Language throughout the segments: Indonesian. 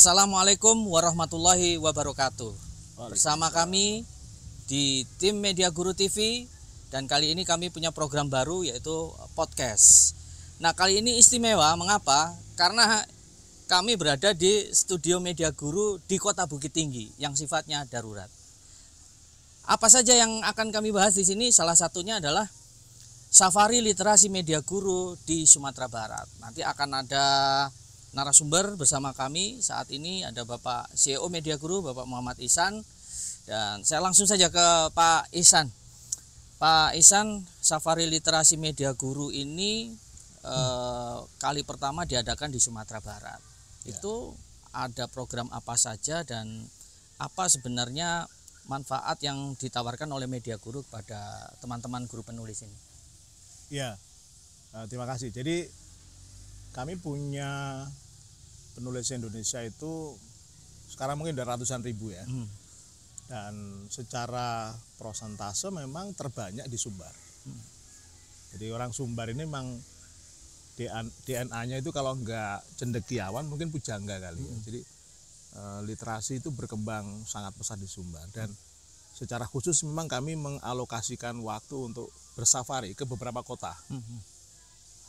Assalamualaikum warahmatullahi wabarakatuh. Bersama kami di tim Media Guru TV dan kali ini kami punya program baru yaitu podcast. Nah, kali ini istimewa mengapa? Karena kami berada di studio Media Guru di Kota Bukit Tinggi yang sifatnya darurat. Apa saja yang akan kami bahas di sini? Salah satunya adalah safari literasi media guru di Sumatera Barat. Nanti akan ada narasumber bersama kami saat ini ada Bapak CEO Media Guru, Bapak Muhammad Isan. Dan saya langsung saja ke Pak Isan. Pak Isan, Safari Literasi Media Guru ini eh, kali pertama diadakan di Sumatera Barat. Ya. Itu ada program apa saja dan apa sebenarnya manfaat yang ditawarkan oleh Media Guru kepada teman-teman guru penulis ini? Ya, eh, terima kasih. Jadi kami punya penulis Indonesia itu sekarang mungkin udah ratusan ribu ya. Hmm. Dan secara prosentase memang terbanyak di Sumbar. Hmm. Jadi orang Sumbar ini memang DNA-nya itu kalau nggak cendekiawan mungkin pujangga kali ya. Hmm. Jadi eh, literasi itu berkembang sangat pesat di Sumbar dan secara khusus memang kami mengalokasikan waktu untuk bersafari ke beberapa kota. Hmm. hmm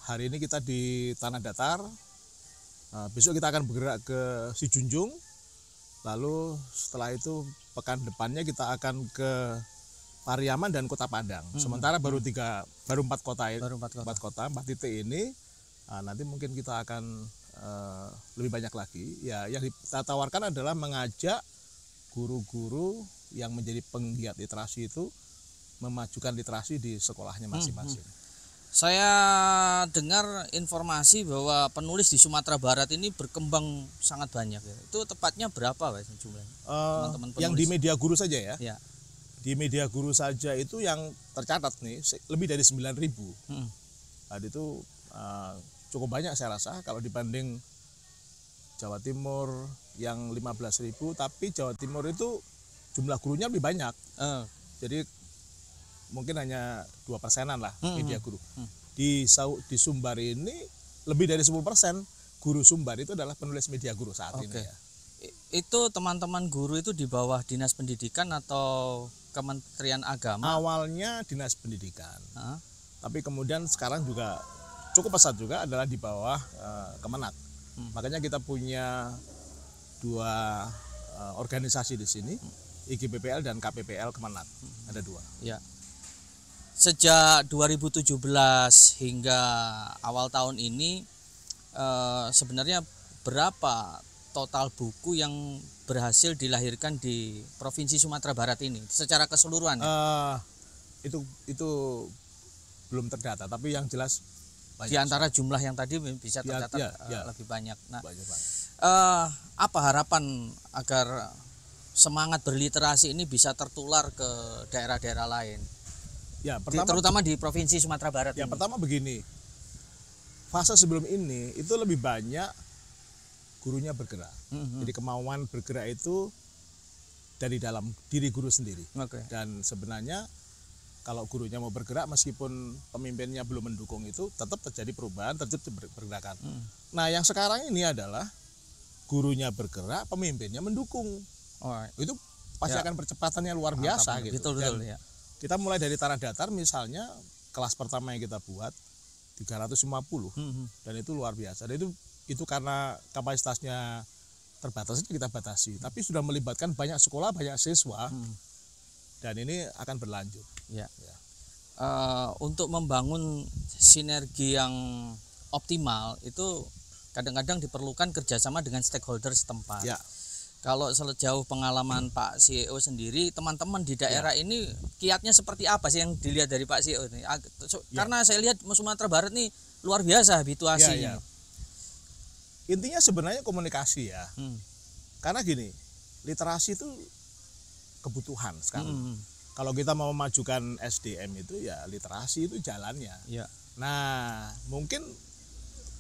hari ini kita di tanah datar eh, besok kita akan bergerak ke Si Junjung. lalu setelah itu pekan depannya kita akan ke Pariaman dan Kota Padang. Hmm. Sementara baru hmm. tiga, baru empat kota ini, baru empat kota, empat, kota, empat titik ini nah, nanti mungkin kita akan uh, lebih banyak lagi. Ya, yang kita tawarkan adalah mengajak guru-guru yang menjadi penggiat literasi itu memajukan literasi di sekolahnya hmm, hmm. masing-masing. Hmm. Saya dengar informasi bahwa penulis di Sumatera Barat ini berkembang sangat banyak. Ya. Itu tepatnya berapa, Pak, jumlahnya? Uh, eh, Teman -teman yang di media guru saja ya? ya? Di media guru saja itu yang tercatat nih lebih dari 9.000 ribu. Hmm. Nah, itu uh, cukup banyak saya rasa kalau dibanding Jawa Timur yang ribu. tapi Jawa Timur itu jumlah gurunya lebih banyak. Uh. Jadi mungkin hanya dua persenan lah hmm. media hmm, guru. Hmm. Di di Sumbar ini lebih dari 10 persen guru Sumbar itu adalah penulis media guru saat okay. ini ya. Itu teman-teman guru itu di bawah dinas pendidikan atau Kementerian Agama? Awalnya dinas pendidikan, huh? tapi kemudian sekarang juga cukup pesat juga adalah di bawah uh, Kemenak. Hmm. Makanya kita punya dua eh, organisasi di sini, hmm. igppl dan KPPL Kemenak. Hmm. Ada dua. Ya sejak 2017 hingga awal tahun ini eh, sebenarnya berapa total buku yang berhasil dilahirkan di provinsi Sumatera Barat ini secara keseluruhan? Uh, itu itu belum terdata, tapi yang jelas di antara jumlah yang tadi bisa iya, terdata ya, eh, ya, ya. lebih banyak. Nah, banyak Uh, apa harapan agar semangat berliterasi ini bisa tertular ke daerah-daerah lain? Ya, pertama, di, terutama di provinsi Sumatera Barat. Ya, pertama begini. Fase sebelum ini itu lebih banyak gurunya bergerak. Mm -hmm. Jadi kemauan bergerak itu dari dalam diri guru sendiri. Okay. Dan sebenarnya kalau gurunya mau bergerak meskipun pemimpinnya belum mendukung itu tetap terjadi perubahan, terjadi pergerakan. mm. Nah, yang sekarang ini adalah gurunya bergerak, pemimpinnya mendukung. Oh, itu pasti ya. akan percepatannya luar biasa Mantap, gitu. Betul, betul, Dan, ya. Kita mulai dari tanah datar misalnya kelas pertama yang kita buat 350 hmm, hmm. dan itu luar biasa. Dan itu itu karena kapasitasnya terbatas itu kita batasi, hmm. tapi sudah melibatkan banyak sekolah, banyak siswa. Hmm. Dan ini akan berlanjut. Ya. ya. Uh, untuk membangun sinergi yang optimal itu kadang-kadang diperlukan kerjasama dengan stakeholder setempat. Ya kalau sejauh pengalaman Pak CEO sendiri, teman-teman di daerah ya. ini kiatnya seperti apa sih yang dilihat dari Pak CEO ini? Iya. Karena ya. saya lihat Sumatera Barat ini luar biasa habituasinya. Ya, ya. Intinya sebenarnya komunikasi ya. Hmm. Karena gini, literasi itu kebutuhan sekarang. Hmm. Kalau kita mau memajukan SDM itu ya literasi itu jalannya. Ya. Nah, mungkin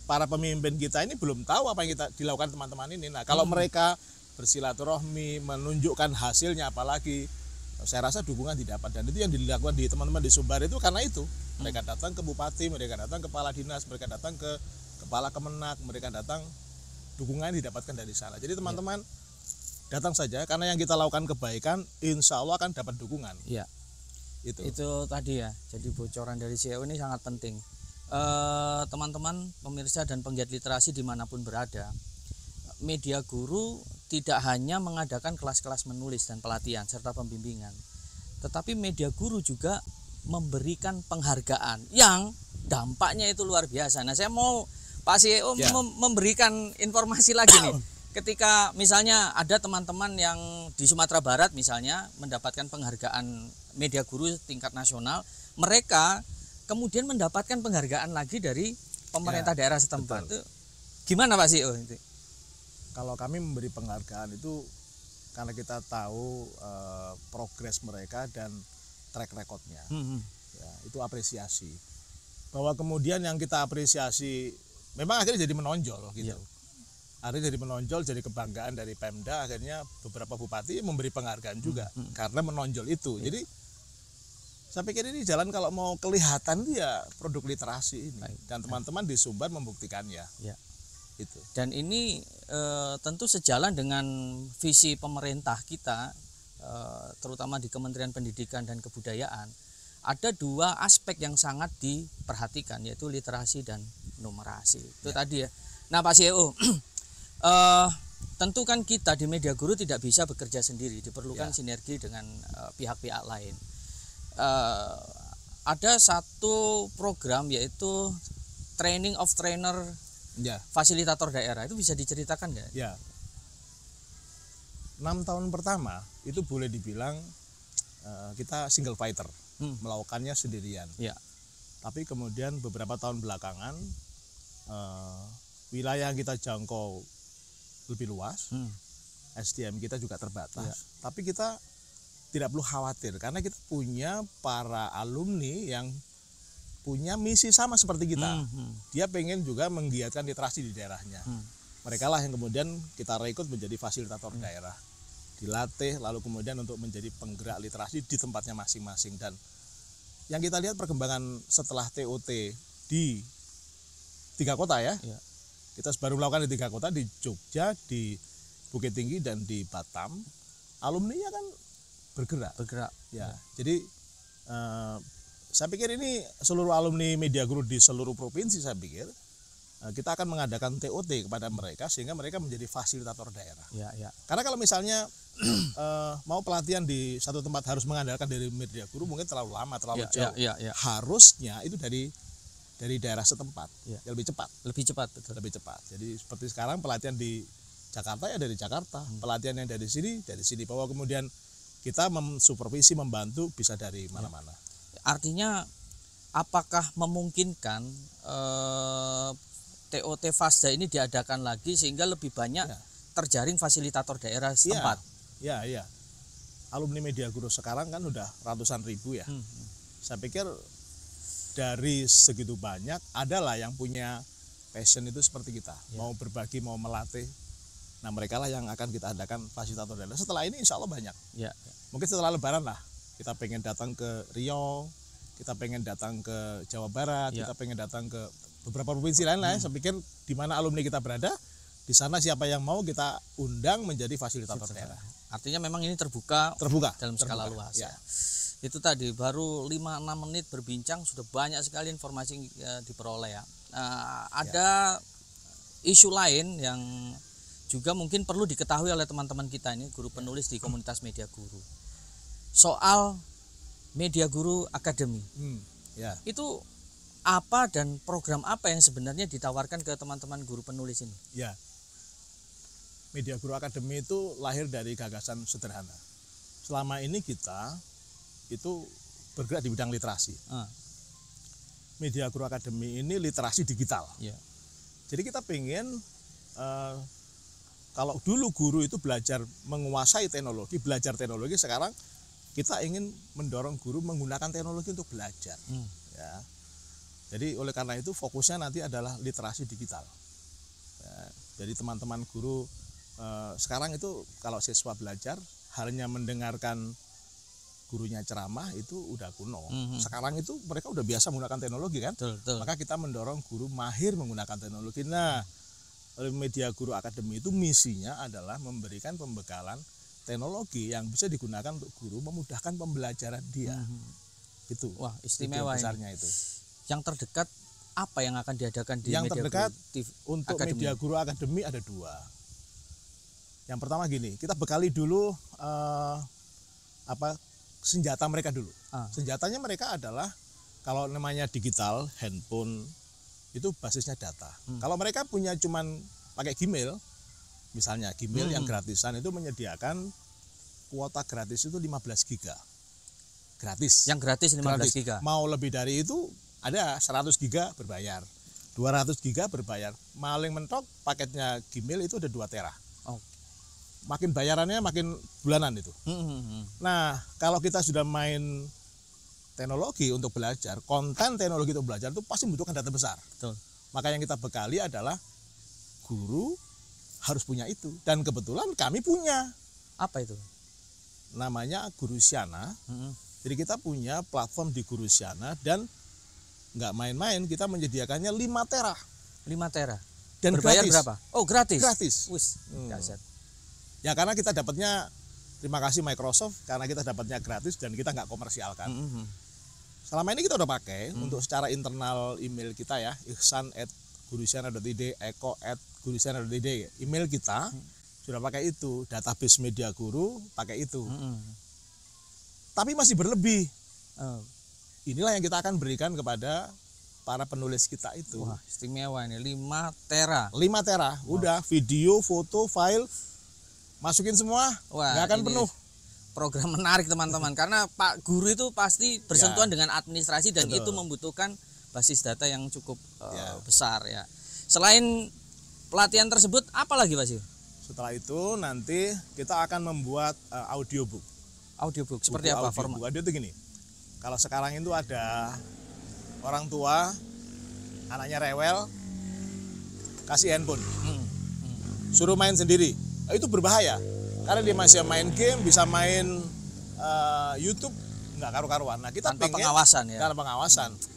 para pemimpin kita ini belum tahu apa yang kita dilakukan teman-teman ini. Nah, kalau hmm. mereka bersilaturahmi menunjukkan hasilnya apalagi saya rasa dukungan didapat dan itu yang dilakukan di teman-teman di Sumbar itu karena itu mereka hmm. datang ke bupati mereka datang ke kepala dinas mereka datang ke kepala kemenak mereka datang dukungan didapatkan dari sana jadi ya. teman-teman ya. datang saja karena yang kita lakukan kebaikan insya Allah akan dapat dukungan Iya, itu itu tadi ya jadi bocoran dari CEO ini sangat penting eh, teman -teman, pemirsa dan penggiat literasi dimanapun berada media guru tidak hanya mengadakan kelas-kelas menulis dan pelatihan serta pembimbingan, tetapi media guru juga memberikan penghargaan yang dampaknya itu luar biasa. Nah, saya mau Pak CEO yeah. mem memberikan informasi lagi nih. Ketika misalnya ada teman-teman yang di Sumatera Barat misalnya mendapatkan penghargaan media guru tingkat nasional, mereka kemudian mendapatkan penghargaan lagi dari pemerintah yeah, daerah setempat. Itu gimana Pak CEO kalau kami memberi penghargaan itu karena kita tahu uh, progres mereka dan track recordnya hmm, hmm. ya, itu apresiasi bahwa kemudian yang kita apresiasi memang akhirnya jadi menonjol gitu yeah. akhirnya jadi menonjol jadi kebanggaan dari Pemda akhirnya beberapa bupati memberi penghargaan juga hmm. hmm. karena menonjol itu ya. jadi saya pikir ini jalan kalau mau kelihatan dia ya produk literasi ini Baik. dan teman-teman di Sumbar membuktikannya. Ya itu dan ini e, tentu sejalan dengan visi pemerintah kita e, terutama di Kementerian Pendidikan dan Kebudayaan ada dua aspek yang sangat diperhatikan yaitu literasi dan numerasi itu ya. tadi ya nah Pak CEO e, eh, tentu kan kita di media guru tidak bisa bekerja sendiri diperlukan ya. sinergi dengan pihak-pihak lain ada satu program yaitu training of trainer ya. fasilitator daerah itu bisa diceritakan ya? Ya. Enam tahun pertama itu boleh dibilang uh, kita single fighter, hmm. melakukannya sendirian. Ya. Tapi kemudian beberapa tahun belakangan uh, wilayah yang kita jangkau lebih luas, hmm. SDM kita juga terbatas. Ya. Tapi kita tidak perlu khawatir karena kita punya para alumni yang punya misi sama seperti kita. Hmm, hmm. Dia pengen juga menggiatkan literasi di daerahnya. Hmm. Mereka lah yang kemudian kita rekrut menjadi fasilitator hmm. daerah. Dilatih lalu kemudian untuk menjadi penggerak literasi di tempatnya masing-masing dan yang kita lihat perkembangan setelah TOT di tiga kota ya. ya. Kita baru melakukan di tiga kota di Jogja, di Bukit Tinggi dan di Batam. Alumni kan bergerak. Bergerak. Ya. ya. Jadi eh, saya pikir ini seluruh alumni media guru di seluruh provinsi saya pikir eh, kita akan mengadakan TOT kepada mereka sehingga mereka menjadi fasilitator daerah. Ya, ya. Karena kalau misalnya eh, mau pelatihan di satu tempat harus mengandalkan dari media guru mungkin terlalu lama, terlalu ya, ya jauh. Ya, ya, ya. Harusnya itu dari dari daerah setempat ya. ya lebih cepat. Lebih cepat, betul. Lebih cepat. Jadi seperti sekarang pelatihan di Jakarta ya dari Jakarta, hmm. pelatihan yang dari sini dari sini bahwa kemudian kita mensupervisi membantu bisa dari mana-mana. Ya artinya apakah memungkinkan eh, TOT Fasda ini diadakan lagi sehingga lebih banyak ya. terjaring fasilitator daerah iya. setempat. Ya, ya, ya. Alumni Media Guru sekarang kan udah ratusan ribu ya. Hmm. Saya pikir dari segitu banyak adalah yang punya passion itu seperti kita, ya. mau berbagi, mau melatih. Nah, mereka lah yang akan kita adakan fasilitator daerah. Setelah ini insya Allah banyak. Ya. Mungkin setelah lebaran lah kita pengen datang ke Riau kita pengen datang ke Jawa Barat ya. kita pengen datang ke beberapa provinsi lain lah ya. hmm. saya pikir di mana alumni kita berada di sana siapa yang mau kita undang menjadi fasilitator gitu, daerah artinya memang ini terbuka terbuka dalam terbuka. skala luas ya. ya itu tadi baru 5-6 menit berbincang sudah banyak sekali informasi eh, diperoleh ya uh, ada ya. isu lain yang juga mungkin perlu diketahui oleh teman-teman kita ini guru iya. penulis di komunitas media guru soal Media Guru akademi Hmm, ya. Itu apa dan program apa yang sebenarnya ditawarkan ke teman-teman guru penulis ini? Ya. Media Guru akademi itu lahir dari gagasan sederhana. Selama ini kita itu bergerak di bidang literasi. hmm. Media Guru akademi ini literasi digital. Ya. Jadi kita pengen uh, eh, kalau dulu guru itu belajar menguasai teknologi, belajar teknologi sekarang kita ingin mendorong guru menggunakan teknologi untuk belajar hmm. ya jadi oleh karena itu fokusnya nanti adalah literasi digital ya, jadi teman-teman guru eh, sekarang itu kalau siswa belajar hanya mendengarkan gurunya ceramah itu udah kuno. -hmm. Sekarang itu mereka udah biasa menggunakan teknologi kan. tuh, tuh. Maka kita mendorong guru mahir menggunakan teknologi. Nah, media guru akademi itu misinya adalah memberikan pembekalan teknologi yang bisa digunakan untuk guru memudahkan pembelajaran dia. Hmm. Itu. Wah, istimewa itu besarnya itu. Yang terdekat apa yang akan diadakan di yang media terdekat guru, untuk akademi. media guru akademi ada dua. Yang pertama gini, kita bekali dulu uh, apa senjata mereka dulu. Ah. Senjatanya mereka adalah kalau namanya digital, handphone itu basisnya data. Hmm. Kalau mereka punya cuman pakai Gmail, misalnya Gmail hmm. yang gratisan itu menyediakan kuota gratis itu 15 giga gratis yang gratis 15 gratis. giga mau lebih dari itu ada 100 giga berbayar 200 giga berbayar maling mentok paketnya Gmail itu ada dua tera oh. makin bayarannya makin bulanan itu hmm, hmm, hmm. nah kalau kita sudah main teknologi untuk belajar konten teknologi untuk belajar itu pasti membutuhkan data besar Betul. maka yang kita bekali adalah guru harus punya itu dan kebetulan kami punya apa itu namanya Guru Siana hmm. jadi kita punya platform di Guru Siana dan nggak main-main kita menyediakannya 5 tera 5 tera dan Berbayar gratis berapa oh gratis gratis Wis, hmm. ya karena kita dapatnya terima kasih Microsoft karena kita dapatnya gratis dan kita nggak komersialkan hmm. selama ini kita udah pakai hmm. untuk secara internal email kita ya ihsan at gurusiana.id eko at guru senior, DD email kita hmm. sudah pakai itu database media guru pakai itu hmm. tapi masih berlebih oh. inilah yang kita akan berikan kepada para penulis kita itu Wah, istimewa ini 5 tera 5 tera Wah. udah video foto file masukin semua Wah, nggak akan penuh program menarik teman-teman karena Pak Guru itu pasti ya. bersentuhan ya. dengan administrasi dan Betul. itu membutuhkan basis data yang cukup uh, besar ya. Selain pelatihan tersebut apa lagi Pak Sio? Setelah itu nanti kita akan membuat uh, audiobook. Audiobook seperti Buku apa format? Audiobook itu gini. Kalau sekarang itu ada orang tua anaknya rewel kasih handphone. Hmm. Hmm. Suruh main sendiri. Nah, itu berbahaya. Karena dia masih main game, bisa main uh, YouTube nggak karu-karuan. Nah, kita tanpa pengawasan ya. Tanpa pengawasan. Hmm.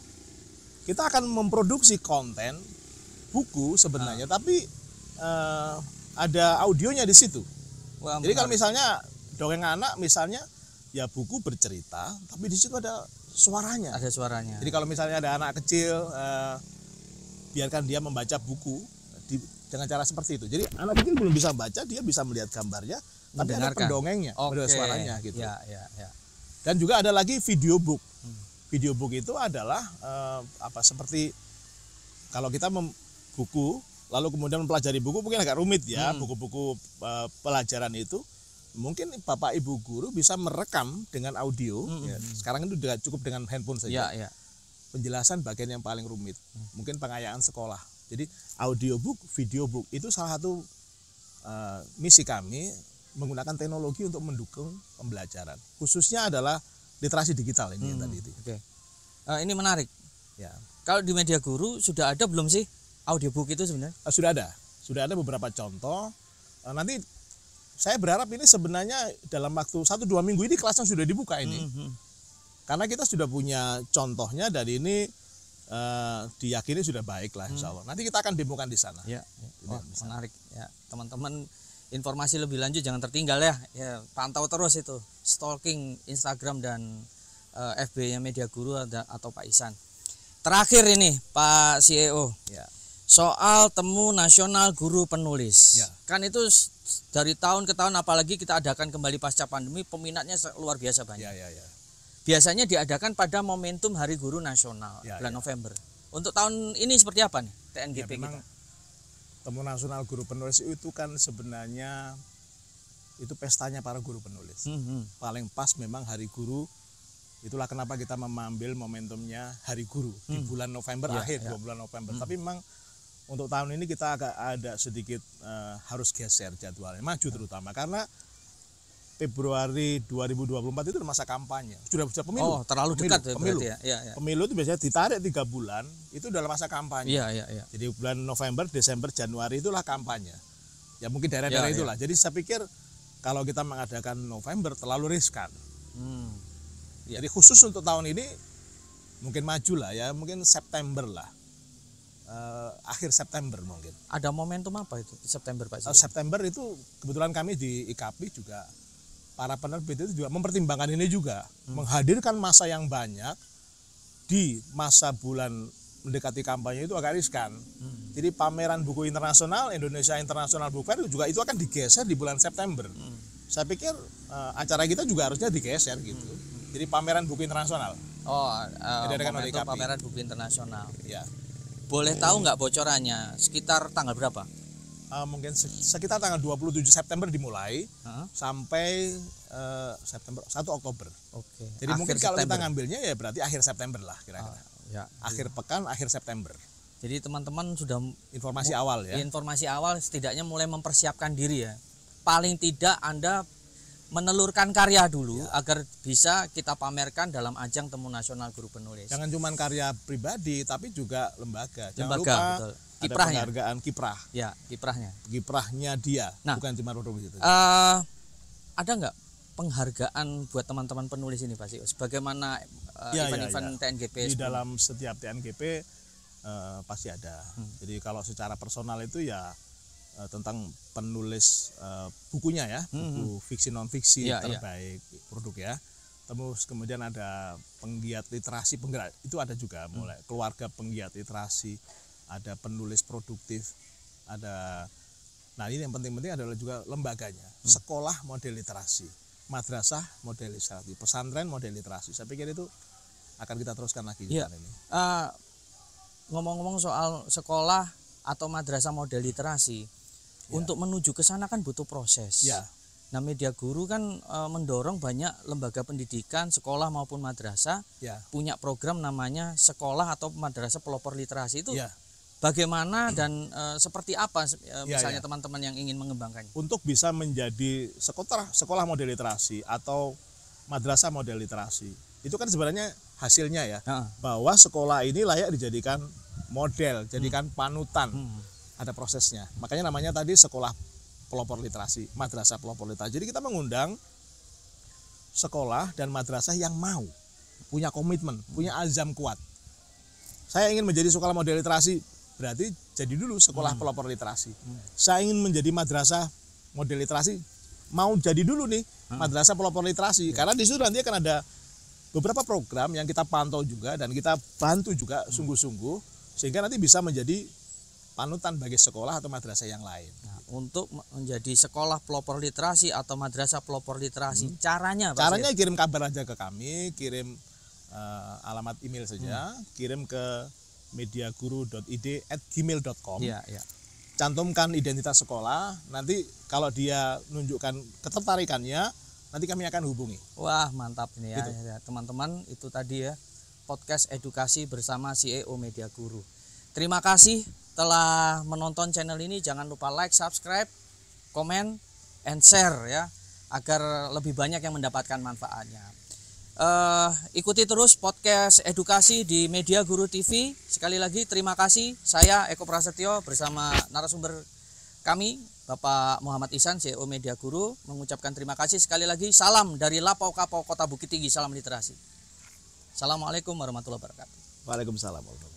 Kita akan memproduksi konten buku sebenarnya, ah. tapi uh, ada audionya di situ. Wah, Jadi kalau misalnya dongeng anak misalnya ya buku bercerita, tapi di situ ada suaranya. Ada suaranya. Jadi kalau misalnya ada anak kecil uh, biarkan dia membaca buku di, dengan cara seperti itu. Jadi anak kecil belum bisa baca, dia bisa melihat gambarnya, tapi ada pendongengnya, okay. ada suaranya gitu. Ya, ya, ya. Dan juga ada lagi video book. Hmm. Video book itu adalah uh, apa seperti kalau kita buku lalu kemudian mempelajari buku mungkin agak rumit ya hmm. buku-buku hmm. uh, pelajaran itu mungkin bapak ibu guru bisa merekam dengan audio hmm. ya. Hmm, hmm. sekarang itu kan cukup dengan handphone saja ya, ya. penjelasan bagian yang paling rumit hmm. mungkin pengayaan sekolah jadi audiobook book itu salah satu uh, misi kami menggunakan teknologi untuk mendukung pembelajaran khususnya adalah literasi digital ini hmm. yang tadi itu. Okay. Uh, e, ini menarik ya kalau di media guru sudah ada belum sih audiobook itu sebenarnya? Eh, sudah ada, sudah ada beberapa contoh. Eh, nanti saya berharap ini sebenarnya dalam waktu satu dua minggu ini kelasnya sudah dibuka ini, mm -hmm. karena kita sudah punya contohnya dari ini uh, diyakini sudah baik lah hmm. Insya Allah. Nanti kita akan demokan di sana. Ya, oh, menarik ya teman-teman informasi lebih lanjut jangan tertinggal ya. ya pantau terus itu stalking Instagram dan uh, FB-nya Media Guru atau Pak Isan. Terakhir ini Pak CEO. Ya soal temu nasional guru penulis. Ya. Kan itu dari tahun ke tahun apalagi kita adakan kembali pasca pandemi peminatnya luar biasa banyak. Ya, ya, ya. Biasanya diadakan pada momentum Hari Guru Nasional ya, bulan ya. November. Untuk tahun ini seperti apa nih TNGP ya, kita? Temu Nasional Guru Penulis itu kan sebenarnya itu pestanya para guru penulis. -hmm. hmm. Paling pas memang Hari Guru itulah kenapa kita mengambil momentumnya Hari Guru hmm. di bulan November ya, akhir ya. bulan November. Hmm. Tapi memang untuk tahun ini kita agak ada sedikit uh, harus geser jadwalnya maju terutama karena Februari 2024 itu masa kampanye sudah sudah pemilu oh terlalu dekat pemilu ya, ya, ya. pemilu itu biasanya ditarik tiga bulan itu dalam masa kampanye ya, ya, ya. jadi bulan November Desember Januari itulah kampanye ya mungkin daerah-daerah ya, itulah ya. jadi saya pikir kalau kita mengadakan November terlalu riskan hmm. ya. jadi khusus untuk tahun ini mungkin maju lah ya mungkin September lah uh, akhir September mungkin. Ada momentum apa itu di September Pak? Uh, September itu kebetulan kami di IKP juga para penerbit itu juga mempertimbangkan ini juga hmm. menghadirkan masa yang banyak di masa bulan mendekati kampanye itu agak riskan. Hmm. Jadi pameran buku internasional Indonesia International Book Fair juga itu akan digeser di bulan September. Hmm. Saya pikir uh, acara kita juga harusnya digeser gitu. Hmm. Jadi pameran buku internasional. Oh, uh, pameran buku internasional. Ya. Boleh tahu nggak bocorannya? Sekitar tanggal berapa? Uh, mungkin sekitar tanggal 27 September dimulai huh? sampai uh, September 1 Oktober. Oke. Okay. Jadi akhir mungkin kalau kita ngambilnya ya berarti akhir September lah kira-kira. Uh, ya. Akhir pekan akhir September. Jadi teman-teman sudah informasi awal ya. Informasi awal setidaknya mulai mempersiapkan diri ya. Paling tidak Anda menelurkan karya dulu ya. agar bisa kita pamerkan dalam ajang temu nasional guru penulis. Jangan cuma karya pribadi tapi juga lembaga. Jangan lembaga, lupa betul. Kiprahnya. Ada penghargaan kiprah. Ya, kiprahnya. Kiprahnya dia, nah, bukan cuma itu. Uh, eh, ada nggak penghargaan buat teman-teman penulis ini Pak Sius? Bagaimana event-event uh, ya, ya, ya. TNGP? Di dalam setiap TNGP uh, eh, pasti ada. Hmm. Jadi kalau secara personal itu ya Eh, tentang penulis uh, bukunya ya, hmm, buku hmm. fiksi non fiksi ya, iya. terbaik ya. produk ya. Terus kemudian ada penggiat literasi penggerak itu ada juga hmm. mulai keluarga penggiat literasi, ada penulis produktif, ada nah ini yang penting-penting adalah juga lembaganya, hmm. sekolah model literasi, madrasah model literasi, pesantren model literasi. Saya pikir itu akan kita teruskan lagi ya. ini. ngomong eh, ngomong-ngomong soal sekolah atau madrasah model literasi, Iya. untuk menuju ke sana kan butuh proses ya nah media guru kan e, mendorong banyak lembaga pendidikan sekolah maupun madrasah ya. punya program namanya sekolah atau madrasah pelopor literasi itu ya. bagaimana dan e, seperti apa e, iya, iya. misalnya teman-teman yang ingin mengembangkannya untuk bisa menjadi sekolah sekolah model literasi atau madrasah model literasi itu kan sebenarnya hasilnya ya bahwa sekolah ini layak dijadikan model jadikan hmm. panutan hmm ada prosesnya. Makanya namanya tadi sekolah pelopor literasi, madrasah pelopor literasi. Jadi kita mengundang sekolah dan madrasah yang mau, punya komitmen, punya hmm. azam kuat. Saya ingin menjadi sekolah model literasi, berarti jadi dulu sekolah hmm. pelopor literasi. Hmm. Saya ingin menjadi madrasah model literasi, mau jadi dulu nih hmm. madrasah pelopor literasi. Hmm. Karena di situ nanti akan ada beberapa program yang kita pantau juga dan kita bantu juga hmm. sungguh-sungguh hmm. sehingga nanti bisa menjadi panutan bagi sekolah atau madrasah yang lain. Nah, untuk menjadi sekolah pelopor literasi atau madrasah pelopor literasi, hmm. caranya Pak Caranya kirim kabar aja ke kami, kirim uh, alamat email saja, hmm. kirim ke mediaguru.id@gmail.com. Iya, iya. Cantumkan identitas sekolah, nanti kalau dia nunjukkan ketertarikannya, nanti kami akan hubungi. Wah, mantap ini ya. Teman-teman, gitu. ya, teman itu tadi ya podcast edukasi bersama CEO Media Guru. Terima kasih telah menonton channel ini jangan lupa like, subscribe, komen, and share ya agar lebih banyak yang mendapatkan manfaatnya. Uh, ikuti terus podcast edukasi di Media Guru TV. Sekali lagi terima kasih. Saya Eko Prasetyo bersama narasumber kami Bapak Muhammad Isan CEO Media Guru mengucapkan terima kasih sekali lagi. Salam dari Lapau Kapau Kota Bukit Tinggi. Salam literasi. Assalamualaikum warahmatullahi wabarakatuh. Waalaikumsalam warahmatullahi wabarakatuh.